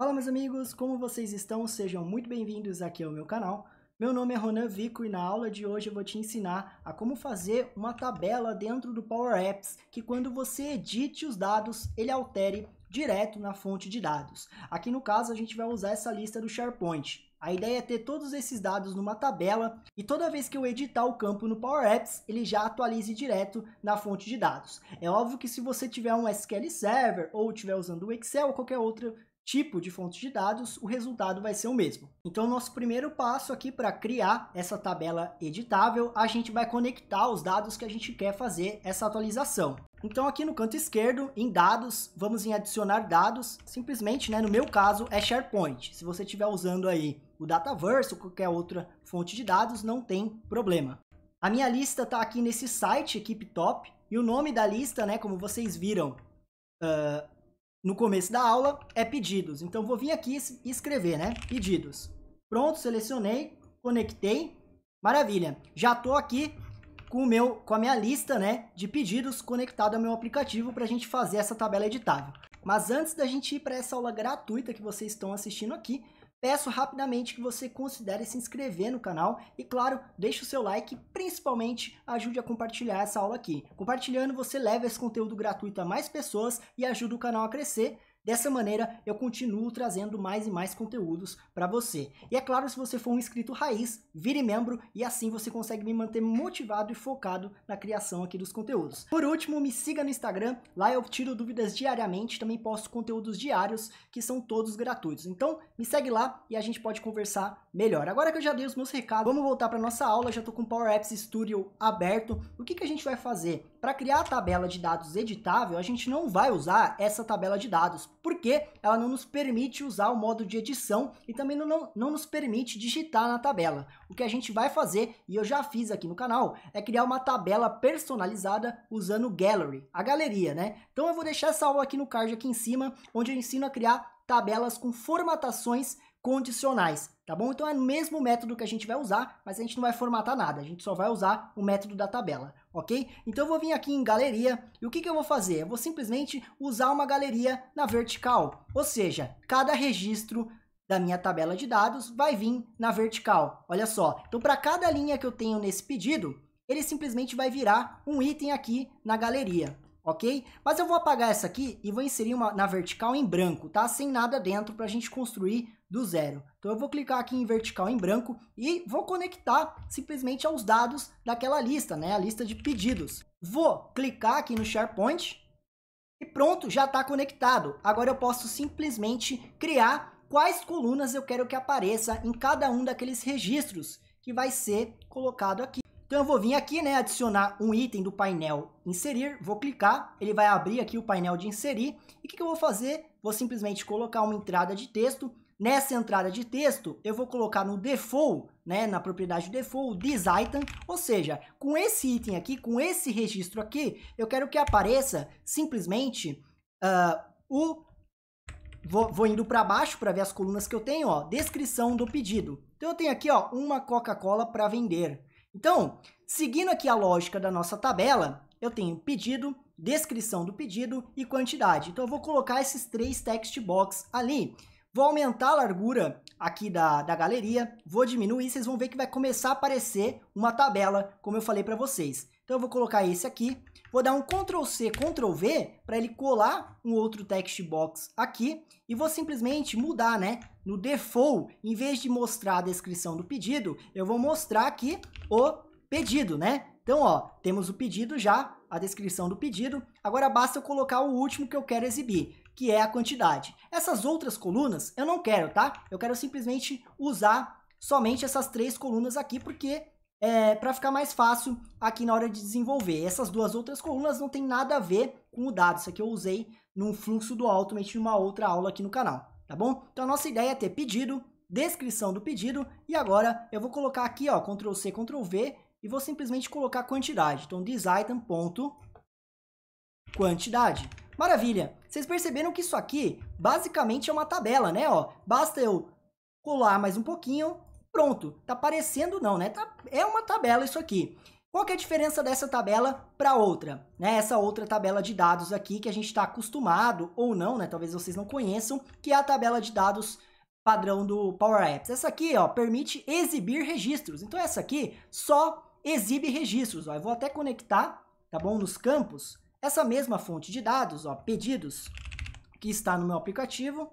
Fala meus amigos, como vocês estão? Sejam muito bem-vindos aqui ao meu canal. Meu nome é Ronan Vico e na aula de hoje eu vou te ensinar a como fazer uma tabela dentro do Power Apps que quando você edite os dados, ele altere direto na fonte de dados. Aqui no caso a gente vai usar essa lista do SharePoint. A ideia é ter todos esses dados numa tabela e toda vez que eu editar o campo no Power Apps, ele já atualize direto na fonte de dados. É óbvio que se você tiver um SQL Server ou estiver usando o Excel ou qualquer outra tipo de fonte de dados, o resultado vai ser o mesmo. Então, nosso primeiro passo aqui para criar essa tabela editável, a gente vai conectar os dados que a gente quer fazer essa atualização. Então, aqui no canto esquerdo, em dados, vamos em adicionar dados, simplesmente, né, no meu caso, é SharePoint. Se você estiver usando aí o Dataverse ou qualquer outra fonte de dados, não tem problema. A minha lista está aqui nesse site, Equipe Top, e o nome da lista, né, como vocês viram, uh, no começo da aula é pedidos. Então, vou vir aqui e escrever, né? Pedidos. Pronto, selecionei, conectei. Maravilha. Já estou aqui com, o meu, com a minha lista né, de pedidos conectado ao meu aplicativo para a gente fazer essa tabela editável. Mas antes da gente ir para essa aula gratuita que vocês estão assistindo aqui, Peço rapidamente que você considere se inscrever no canal e, claro, deixe o seu like e principalmente ajude a compartilhar essa aula aqui. Compartilhando, você leva esse conteúdo gratuito a mais pessoas e ajuda o canal a crescer. Dessa maneira, eu continuo trazendo mais e mais conteúdos para você. E é claro, se você for um inscrito raiz, vire membro e assim você consegue me manter motivado e focado na criação aqui dos conteúdos. Por último, me siga no Instagram, lá eu tiro dúvidas diariamente, também posto conteúdos diários que são todos gratuitos. Então, me segue lá e a gente pode conversar melhor. Agora que eu já dei os meus recados, vamos voltar para nossa aula, já estou com o Power Apps Studio aberto. O que, que a gente vai fazer? Para criar a tabela de dados editável, a gente não vai usar essa tabela de dados, porque ela não nos permite usar o modo de edição e também não, não nos permite digitar na tabela. O que a gente vai fazer, e eu já fiz aqui no canal, é criar uma tabela personalizada usando o Gallery, a galeria, né? Então eu vou deixar essa aula aqui no card aqui em cima, onde eu ensino a criar tabelas com formatações condicionais, tá bom? Então é o mesmo método que a gente vai usar, mas a gente não vai formatar nada, a gente só vai usar o método da tabela ok? Então eu vou vir aqui em galeria e o que, que eu vou fazer? Eu vou simplesmente usar uma galeria na vertical, ou seja, cada registro da minha tabela de dados vai vir na vertical. Olha só, então para cada linha que eu tenho nesse pedido, ele simplesmente vai virar um item aqui na galeria ok? Mas eu vou apagar essa aqui e vou inserir uma na vertical em branco, tá? Sem nada dentro para a gente construir do zero. Então eu vou clicar aqui em vertical em branco e vou conectar simplesmente aos dados daquela lista, né? A lista de pedidos. Vou clicar aqui no SharePoint e pronto, já está conectado. Agora eu posso simplesmente criar quais colunas eu quero que apareça em cada um daqueles registros que vai ser colocado aqui. Então eu vou vir aqui, né, adicionar um item do painel inserir, vou clicar, ele vai abrir aqui o painel de inserir. E o que, que eu vou fazer? Vou simplesmente colocar uma entrada de texto. Nessa entrada de texto, eu vou colocar no default, né, na propriedade default, this item, ou seja, com esse item aqui, com esse registro aqui, eu quero que apareça simplesmente uh, o Vou, vou, indo para baixo para ver as colunas que eu tenho, ó, descrição do pedido. Então eu tenho aqui, ó, uma Coca-Cola para vender. Então, seguindo aqui a lógica da nossa tabela, eu tenho pedido, descrição do pedido e quantidade. Então, eu vou colocar esses três text box ali. Vou aumentar a largura aqui da, da galeria, vou diminuir, vocês vão ver que vai começar a aparecer uma tabela, como eu falei para vocês. Então, eu vou colocar esse aqui, vou dar um Ctrl C, Ctrl V para ele colar um outro text box aqui e vou simplesmente mudar, né? no default, em vez de mostrar a descrição do pedido, eu vou mostrar aqui o pedido, né? Então, ó, temos o pedido já, a descrição do pedido. Agora basta eu colocar o último que eu quero exibir, que é a quantidade. Essas outras colunas eu não quero, tá? Eu quero simplesmente usar somente essas três colunas aqui, porque é, para ficar mais fácil aqui na hora de desenvolver. Essas duas outras colunas não tem nada a ver com o dado, isso aqui eu usei num fluxo do em uma outra aula aqui no canal tá bom? Então a nossa ideia é ter pedido, descrição do pedido e agora eu vou colocar aqui, ó, Ctrl C, Ctrl V e vou simplesmente colocar quantidade. Então quantidade Maravilha! Vocês perceberam que isso aqui basicamente é uma tabela, né? Ó, basta eu colar mais um pouquinho, pronto. Tá parecendo não, né? Tá, é uma tabela isso aqui. Qual que é a diferença dessa tabela para outra? Né? Essa outra tabela de dados aqui que a gente está acostumado ou não, né? talvez vocês não conheçam, que é a tabela de dados padrão do Power Apps. Essa aqui ó, permite exibir registros. Então essa aqui só exibe registros. Ó. Eu vou até conectar tá bom? nos campos essa mesma fonte de dados, ó, pedidos, que está no meu aplicativo.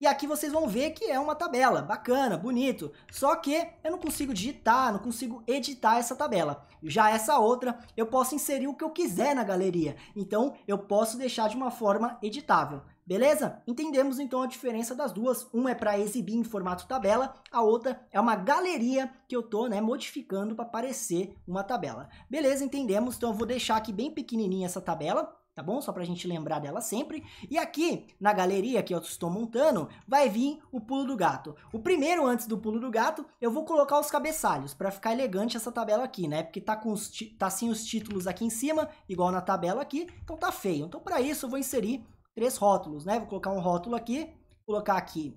E aqui vocês vão ver que é uma tabela, bacana, bonito, só que eu não consigo digitar, não consigo editar essa tabela. Já essa outra, eu posso inserir o que eu quiser na galeria, então eu posso deixar de uma forma editável. Beleza? Entendemos então a diferença das duas. Uma é para exibir em formato tabela, a outra é uma galeria que eu estou, né, modificando para parecer uma tabela. Beleza, entendemos. Então eu vou deixar aqui bem pequenininha essa tabela tá bom? Só para a gente lembrar dela sempre. E aqui na galeria que eu estou montando, vai vir o pulo do gato. O primeiro, antes do pulo do gato, eu vou colocar os cabeçalhos para ficar elegante essa tabela aqui, né? Porque tá, com os tá sem assim os títulos aqui em cima, igual na tabela aqui, então tá feio. Então para isso eu vou inserir três rótulos, né? Vou colocar um rótulo aqui, colocar aqui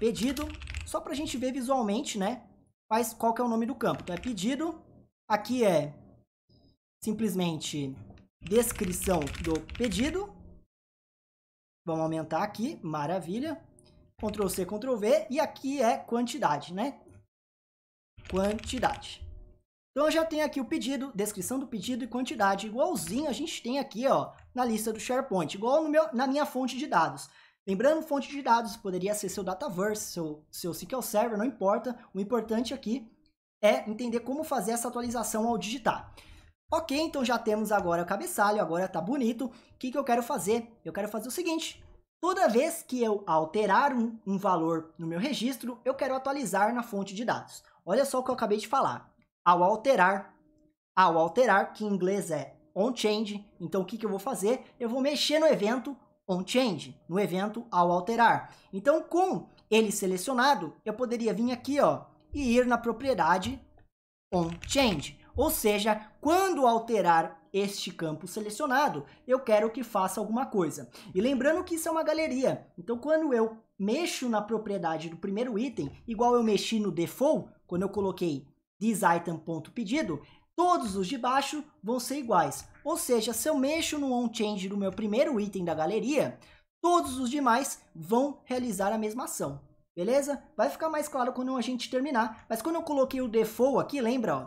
pedido, só para a gente ver visualmente, né? Quais, qual que é o nome do campo. Então é pedido, aqui é simplesmente descrição do pedido. Vamos aumentar aqui, maravilha. Ctrl C, Ctrl V e aqui é quantidade, né? Quantidade. Então eu já tenho aqui o pedido, descrição do pedido e quantidade, igualzinho a gente tem aqui ó, na lista do SharePoint, igual no meu, na minha fonte de dados. Lembrando, fonte de dados poderia ser seu Dataverse, seu, seu SQL Server, não importa. O importante aqui é entender como fazer essa atualização ao digitar. Ok, então já temos agora o cabeçalho, agora tá bonito. O que, que eu quero fazer? Eu quero fazer o seguinte. Toda vez que eu alterar um, um valor no meu registro, eu quero atualizar na fonte de dados. Olha só o que eu acabei de falar. Ao alterar, ao alterar, que em inglês é on-change, então o que, que eu vou fazer? Eu vou mexer no evento on-change, no evento ao alterar. Então, com ele selecionado, eu poderia vir aqui ó, e ir na propriedade on-change. Ou seja, quando alterar este campo selecionado, eu quero que faça alguma coisa. E lembrando que isso é uma galeria, então quando eu mexo na propriedade do primeiro item, igual eu mexi no default, quando eu coloquei thisItem.pedido, todos os de baixo vão ser iguais. Ou seja, se eu mexo no onChange do meu primeiro item da galeria, todos os demais vão realizar a mesma ação. Beleza? Vai ficar mais claro quando a gente terminar. Mas quando eu coloquei o default aqui, lembra, ó,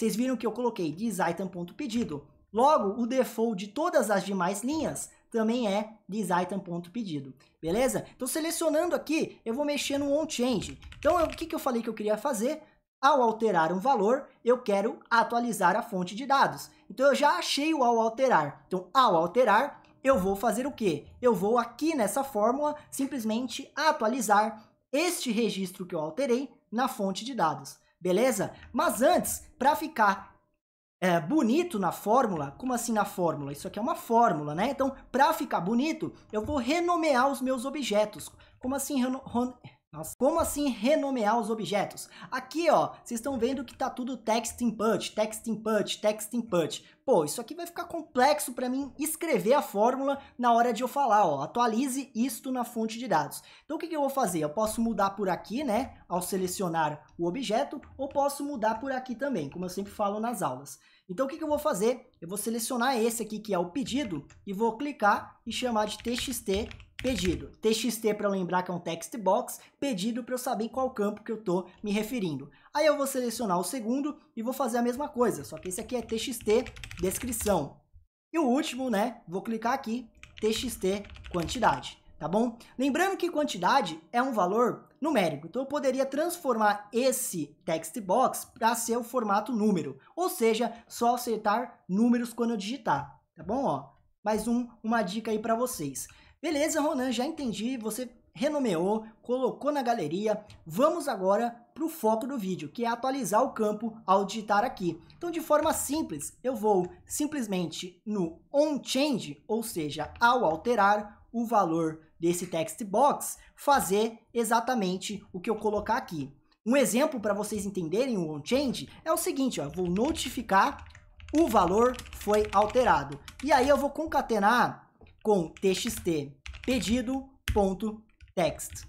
vocês viram que eu coloquei desitem.pedido. Logo, o default de todas as demais linhas também é desitem.pedido, beleza? Então, selecionando aqui, eu vou mexer no on-change. Então, o que, que eu falei que eu queria fazer? Ao alterar um valor, eu quero atualizar a fonte de dados. Então, eu já achei o ao alterar. Então, ao alterar, eu vou fazer o quê? Eu vou aqui nessa fórmula simplesmente atualizar este registro que eu alterei na fonte de dados beleza? Mas antes, para ficar é, bonito na fórmula, como assim na fórmula? Isso aqui é uma fórmula, né? Então, para ficar bonito, eu vou renomear os meus objetos. Como assim renomear? Como assim renomear os objetos? Aqui, ó, vocês estão vendo que tá tudo text input, text input, text input. Pô, isso aqui vai ficar complexo para mim escrever a fórmula na hora de eu falar, ó. Atualize isto na fonte de dados. Então, o que, que eu vou fazer? Eu posso mudar por aqui, né, ao selecionar o objeto, ou posso mudar por aqui também, como eu sempre falo nas aulas. Então, o que, que eu vou fazer? Eu vou selecionar esse aqui, que é o pedido, e vou clicar e chamar de txt Pedido. TXT para lembrar que é um text box. Pedido para eu saber qual campo que eu estou me referindo. Aí eu vou selecionar o segundo e vou fazer a mesma coisa, só que esse aqui é TXT descrição. E o último, né? Vou clicar aqui, TXT quantidade, tá bom? Lembrando que quantidade é um valor numérico. Então eu poderia transformar esse text box para ser o formato número, ou seja, só acertar números quando eu digitar, tá bom? Ó, mais um, uma dica aí para vocês. Beleza, Ronan, já entendi, você renomeou, colocou na galeria. Vamos agora para o foco do vídeo, que é atualizar o campo ao digitar aqui. Então, de forma simples, eu vou simplesmente no onChange, ou seja, ao alterar o valor desse text box, fazer exatamente o que eu colocar aqui. Um exemplo para vocês entenderem o onChange é o seguinte, ó, vou notificar o valor foi alterado. E aí eu vou concatenar com txt pedido.text.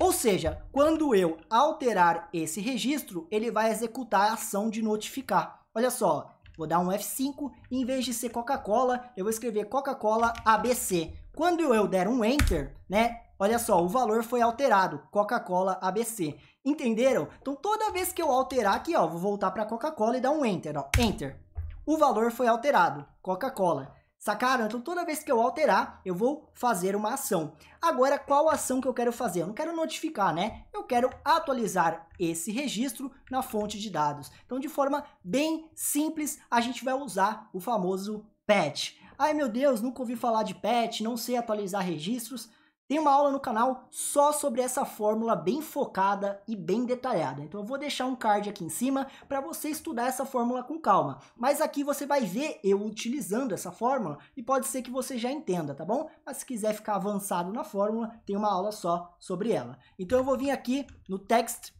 Ou seja, quando eu alterar esse registro, ele vai executar a ação de notificar. Olha só, vou dar um F5, em vez de ser Coca-Cola, eu vou escrever Coca-Cola ABC. Quando eu der um Enter, né, olha só, o valor foi alterado, Coca-Cola ABC. Entenderam? Então toda vez que eu alterar aqui, ó, vou voltar para Coca-Cola e dar um Enter, ó, Enter. O valor foi alterado, Coca-Cola. Sacaram? Então toda vez que eu alterar, eu vou fazer uma ação. Agora, qual ação que eu quero fazer? Eu não quero notificar, né? Eu quero atualizar esse registro na fonte de dados. Então, de forma bem simples, a gente vai usar o famoso patch. Ai meu Deus, nunca ouvi falar de patch, não sei atualizar registros. Tem uma aula no canal só sobre essa fórmula bem focada e bem detalhada. Então eu vou deixar um card aqui em cima para você estudar essa fórmula com calma. Mas aqui você vai ver eu utilizando essa fórmula e pode ser que você já entenda, tá bom? Mas se quiser ficar avançado na fórmula, tem uma aula só sobre ela. Então eu vou vir aqui no text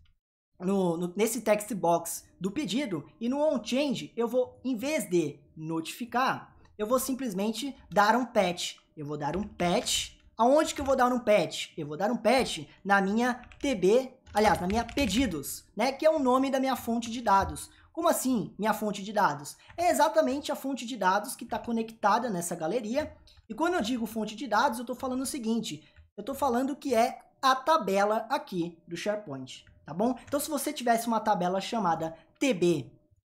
no, no, nesse text box do pedido e no on-change eu vou, em vez de notificar, eu vou simplesmente dar um patch. Eu vou dar um patch Aonde que eu vou dar um pet? Eu vou dar um pet na minha TB, aliás, na minha pedidos, né? Que é o nome da minha fonte de dados. Como assim minha fonte de dados? É exatamente a fonte de dados que está conectada nessa galeria. E quando eu digo fonte de dados, eu estou falando o seguinte. Eu estou falando que é a tabela aqui do SharePoint, tá bom? Então, se você tivesse uma tabela chamada TB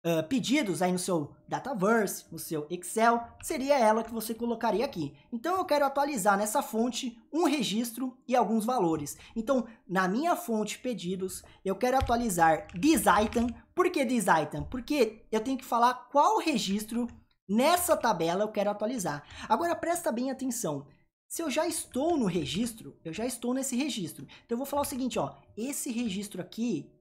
uh, pedidos aí no seu Dataverse, no seu Excel, seria ela que você colocaria aqui. Então eu quero atualizar nessa fonte um registro e alguns valores. Então na minha fonte pedidos eu quero atualizar this item. Por que this item? Porque eu tenho que falar qual registro nessa tabela eu quero atualizar. Agora presta bem atenção. Se eu já estou no registro, eu já estou nesse registro. Então eu vou falar o seguinte, ó, esse registro aqui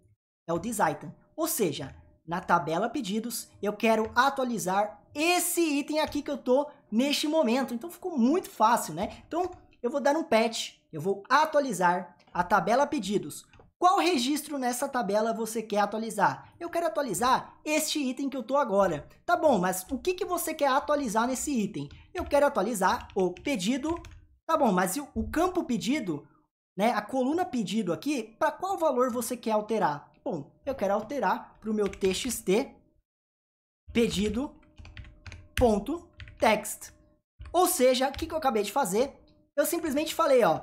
é o this item. Ou seja, na tabela pedidos, eu quero atualizar esse item aqui que eu tô neste momento. Então ficou muito fácil, né? Então eu vou dar um patch, eu vou atualizar a tabela pedidos. Qual registro nessa tabela você quer atualizar? Eu quero atualizar este item que eu tô agora. Tá bom, mas o que, que você quer atualizar nesse item? Eu quero atualizar o pedido. Tá bom, mas o campo pedido, né, a coluna pedido aqui, para qual valor você quer alterar? Bom, eu quero alterar para o meu txt pedido ponto Ou seja, o que, que eu acabei de fazer? Eu simplesmente falei, ó,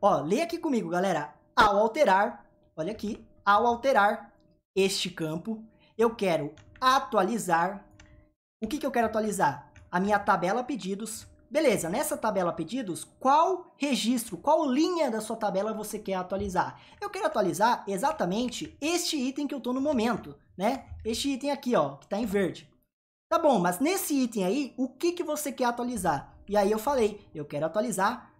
ó, lê aqui comigo, galera. Ao alterar, olha aqui, ao alterar este campo, eu quero atualizar. O que, que eu quero atualizar? A minha tabela pedidos Beleza, nessa tabela pedidos, qual registro, qual linha da sua tabela você quer atualizar? Eu quero atualizar exatamente este item que eu estou no momento, né? Este item aqui, ó, que está em verde. Tá bom, mas nesse item aí, o que, que você quer atualizar? E aí eu falei, eu quero atualizar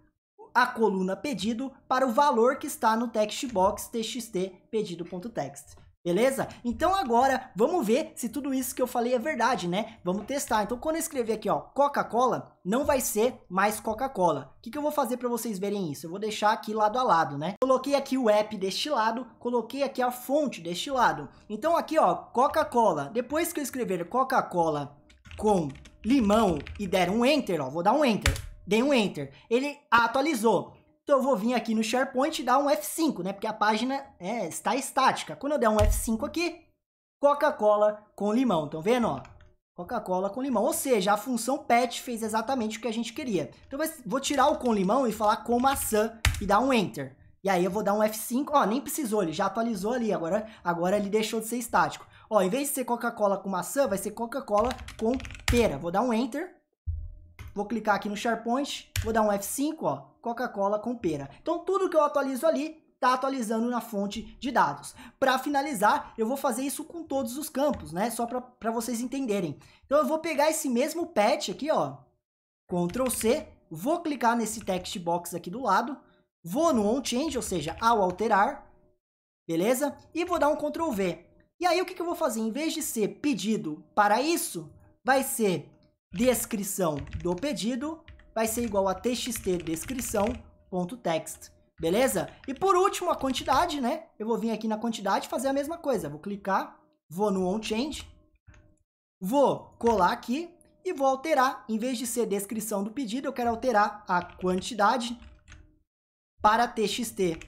a coluna pedido para o valor que está no textbox txt pedido.txt Beleza? Então agora vamos ver se tudo isso que eu falei é verdade, né? Vamos testar. Então quando eu escrever aqui, ó, Coca-Cola, não vai ser mais Coca-Cola. O que, que eu vou fazer para vocês verem isso? Eu vou deixar aqui lado a lado, né? Coloquei aqui o app deste lado, coloquei aqui a fonte deste lado. Então aqui, ó, Coca-Cola. Depois que eu escrever Coca-Cola com limão e der um enter, ó, vou dar um enter. Dei um enter. Ele atualizou. Então eu vou vir aqui no SharePoint e dar um F5, né? Porque a página é, está estática. Quando eu der um F5 aqui, Coca-Cola com limão. Estão vendo? Ó? Coca-Cola com limão. Ou seja, a função pet fez exatamente o que a gente queria. Então vou tirar o com limão e falar com maçã e dar um Enter. E aí eu vou dar um F5. Ó, nem precisou, ele já atualizou ali. Agora, agora ele deixou de ser estático. Ó, em vez de ser Coca-Cola com maçã, vai ser Coca-Cola com pera. Vou dar um Enter. Vou clicar aqui no SharePoint, vou dar um F5, ó, Coca-Cola com pera. Então tudo que eu atualizo ali tá atualizando na fonte de dados. Para finalizar, eu vou fazer isso com todos os campos, né? Só para vocês entenderem. Então eu vou pegar esse mesmo patch aqui, ó, Ctrl C, vou clicar nesse text box aqui do lado, vou no on change, ou seja, ao alterar, beleza? E vou dar um Ctrl V. E aí o que, que eu vou fazer? Em vez de ser pedido para isso, vai ser descrição do pedido vai ser igual a txt descrição.text, beleza? E por último, a quantidade, né? Eu vou vir aqui na quantidade fazer a mesma coisa. Vou clicar, vou no onChange, vou colar aqui e vou alterar, em vez de ser descrição do pedido, eu quero alterar a quantidade para txt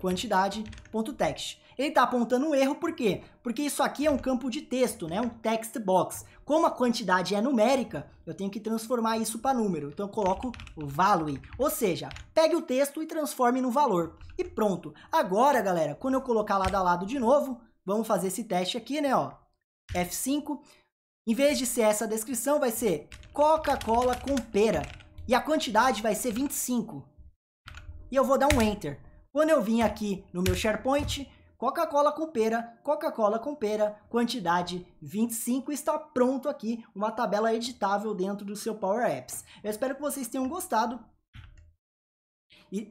quantidade.text. Ele está apontando um erro por quê? Porque isso aqui é um campo de texto, né? um text box. Como a quantidade é numérica, eu tenho que transformar isso para número. Então eu coloco value, ou seja, pegue o texto e transforme no valor. E pronto. Agora, galera, quando eu colocar lado a lado de novo, vamos fazer esse teste aqui, né? Ó, F5. Em vez de ser essa descrição, vai ser Coca-Cola com pera. E a quantidade vai ser 25. E eu vou dar um Enter. Quando eu vim aqui no meu SharePoint, Coca-Cola com pera, Coca-Cola com pera, quantidade 25, está pronto aqui uma tabela editável dentro do seu Power Apps. Eu espero que vocês tenham gostado. E...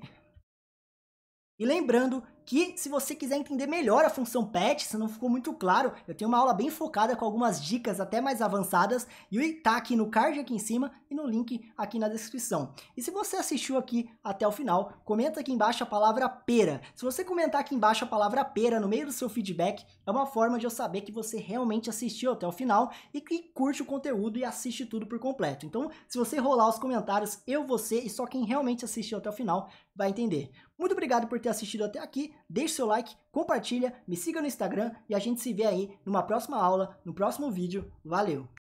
E lembrando que se você quiser entender melhor a função patch, se não ficou muito claro, eu tenho uma aula bem focada com algumas dicas até mais avançadas e está aqui no card aqui em cima e no link aqui na descrição. E se você assistiu aqui até o final, comenta aqui embaixo a palavra pera. Se você comentar aqui embaixo a palavra pera no meio do seu feedback, é uma forma de eu saber que você realmente assistiu até o final e que curte o conteúdo e assiste tudo por completo. Então, se você rolar os comentários, eu, você e só quem realmente assistiu até o final vai entender. Muito obrigado por ter assistido até aqui deixe seu like, compartilha, me siga no Instagram e a gente se vê aí numa próxima aula, no próximo vídeo. Valeu!